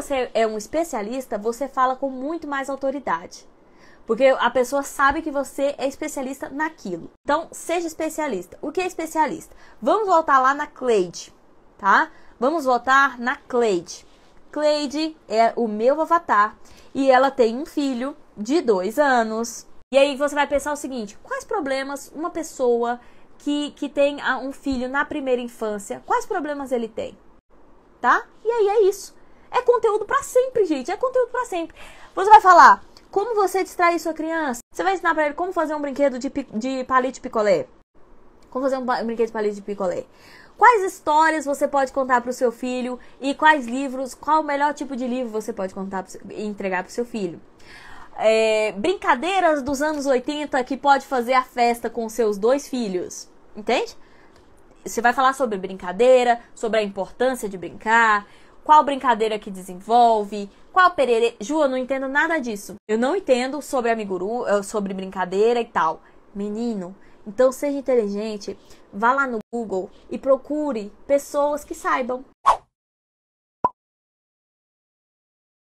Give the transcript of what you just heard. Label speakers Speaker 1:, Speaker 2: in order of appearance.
Speaker 1: você é um especialista, você fala com muito mais autoridade. Porque a pessoa sabe que você é especialista naquilo. Então, seja especialista. O que é especialista? Vamos voltar lá na Cleide, tá? Vamos voltar na Cleide. Cleide é o meu avatar e ela tem um filho de dois anos. E aí você vai pensar o seguinte: quais problemas uma pessoa que, que tem um filho na primeira infância, quais problemas ele tem? Tá? E aí é isso conteúdo para sempre, gente. É conteúdo para sempre. Você vai falar como você distrair sua criança. Você vai ensinar para ele como fazer um brinquedo de, de palito de picolé. Como fazer um, um brinquedo de palito de picolé. Quais histórias você pode contar para o seu filho e quais livros, qual o melhor tipo de livro você pode contar e entregar para o seu filho. É, brincadeiras dos anos 80 que pode fazer a festa com seus dois filhos. Entende? Você vai falar sobre brincadeira, sobre a importância de brincar, qual brincadeira que desenvolve, qual perere. Ju, eu não entendo nada disso. Eu não entendo sobre amiguru, eh, sobre brincadeira e tal. Menino, então seja inteligente, vá lá no Google e procure pessoas que saibam.